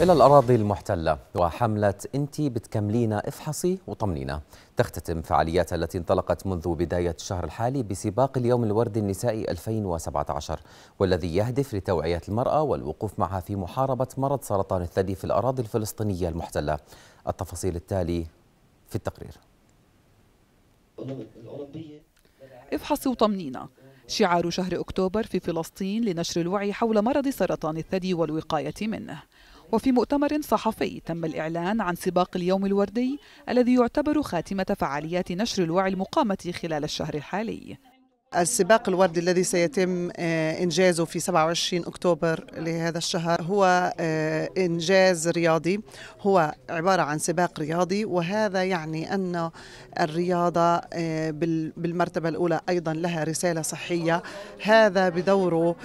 إلى الأراضي المحتلة وحملة أنتي بتكملينا افحصي وطمنينا تختتم فعالياتها التي انطلقت منذ بداية الشهر الحالي بسباق اليوم الوردي النسائي 2017 والذي يهدف لتوعية المرأة والوقوف معها في محاربة مرض سرطان الثدي في الأراضي الفلسطينية المحتلة التفاصيل التالي في التقرير افحصي وطمنينا شعار شهر أكتوبر في فلسطين لنشر الوعي حول مرض سرطان الثدي والوقاية منه وفي مؤتمر صحفي تم الإعلان عن سباق اليوم الوردي الذي يعتبر خاتمة فعاليات نشر الوعي المقامة خلال الشهر الحالي السباق الوردي الذي سيتم آه، إنجازه في 27 أكتوبر لهذا الشهر هو آه، إنجاز رياضي هو عبارة عن سباق رياضي وهذا يعني أن الرياضة آه، بالمرتبة الأولى أيضا لها رسالة صحية هذا بدوره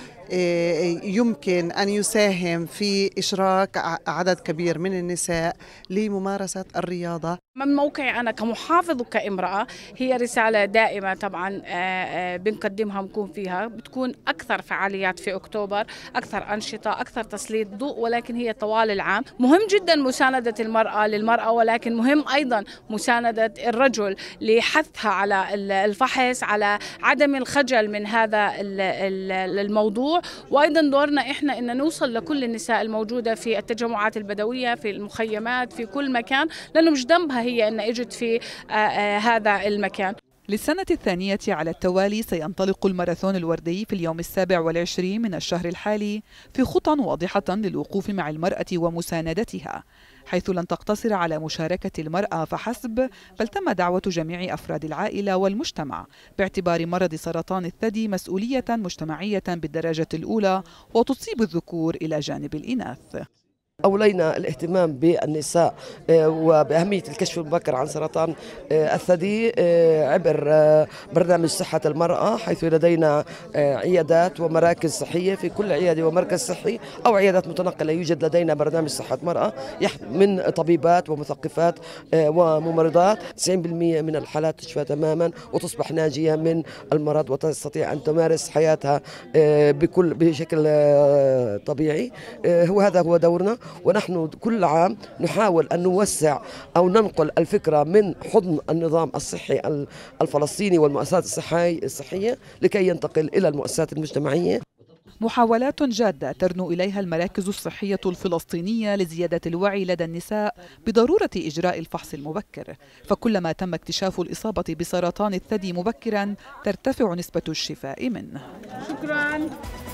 يمكن أن يساهم في إشراك عدد كبير من النساء لممارسة الرياضة من موقعي أنا كمحافظ وكامرأة هي رسالة دائمة طبعا آه، آه، بنقدمها ونكون فيها بتكون أكثر فعاليات في أكتوبر أكثر أنشطة أكثر تسليط ضوء ولكن هي طوال العام مهم جدا مساندة المرأة للمرأة ولكن مهم أيضا مساندة الرجل لحثها على الفحص على عدم الخجل من هذا الموضوع وأيضا دورنا إحنا أن نوصل لكل النساء الموجودة في التجمعات البدوية في المخيمات في كل مكان لأنه مش ذنبها هي أن إجت في آه، آه، هذا المكان للسنة الثانية على التوالي سينطلق الماراثون الوردي في اليوم السابع والعشرين من الشهر الحالي في خطى واضحة للوقوف مع المرأة ومساندتها حيث لن تقتصر على مشاركة المرأة فحسب بل تم دعوة جميع أفراد العائلة والمجتمع باعتبار مرض سرطان الثدي مسؤولية مجتمعية بالدرجة الأولى وتصيب الذكور إلى جانب الإناث أولينا الاهتمام بالنساء آه، وبأهمية الكشف المبكر عن سرطان آه، الثدي آه، عبر برنامج صحة المرأة حيث لدينا عيادات ومراكز صحية في كل عيادة ومركز صحي أو عيادات متنقلة يوجد لدينا برنامج صحة المرأة من طبيبات ومثقفات وممرضات 90% من الحالات تشفى تماما وتصبح ناجية من المرض وتستطيع أن تمارس حياتها بكل بشكل طبيعي هو هذا هو دورنا ونحن كل عام نحاول أن نوسع أو ننقل الفكرة من حضن النظام الصحي الفلسطيني والمؤسسات الصحية لكي ينتقل إلى المؤسسات المجتمعية محاولات جادة ترنو إليها المراكز الصحية الفلسطينية لزيادة الوعي لدى النساء بضرورة إجراء الفحص المبكر فكلما تم اكتشاف الإصابة بسرطان الثدي مبكرا ترتفع نسبة الشفاء منه شكرا